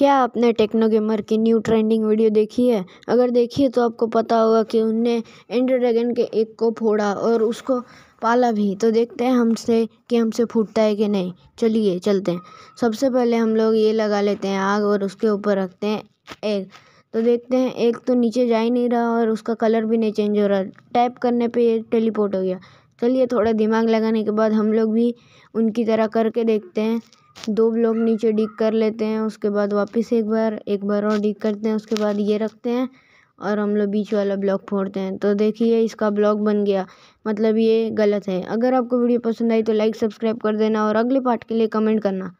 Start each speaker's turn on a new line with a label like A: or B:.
A: क्या आपने Techno Gamer की न्यू ट्रेंडिंग वीडियो देखी है अगर देखी है तो आपको पता होगा कि उनने एंड्रो ड्रैगन के एक को फोड़ा और उसको पाला भी तो देखते हैं हमसे कि हमसे फूटता है कि नहीं चलिए चलते हैं सबसे पहले हम लोग ये लगा लेते हैं आग और उसके ऊपर रखते हैं एग तो देखते हैं एक तो नीचे जा ही नहीं रहा और उसका कलर भी नहीं चेंज हो रहा टैप करने पर ये टेलीपोर्ट हो गया चलिए थोड़ा दिमाग लगाने के बाद हम लोग भी उनकी तरह करके देखते हैं दो ब्लॉक नीचे डिग कर लेते हैं उसके बाद वापस एक बार एक बार और डिग करते हैं उसके बाद ये रखते हैं और हम लोग बीच वाला ब्लॉक फोड़ते हैं तो देखिए इसका ब्लॉक बन गया मतलब ये गलत है अगर आपको वीडियो पसंद आई तो लाइक सब्सक्राइब कर देना और अगले पार्ट के लिए कमेंट करना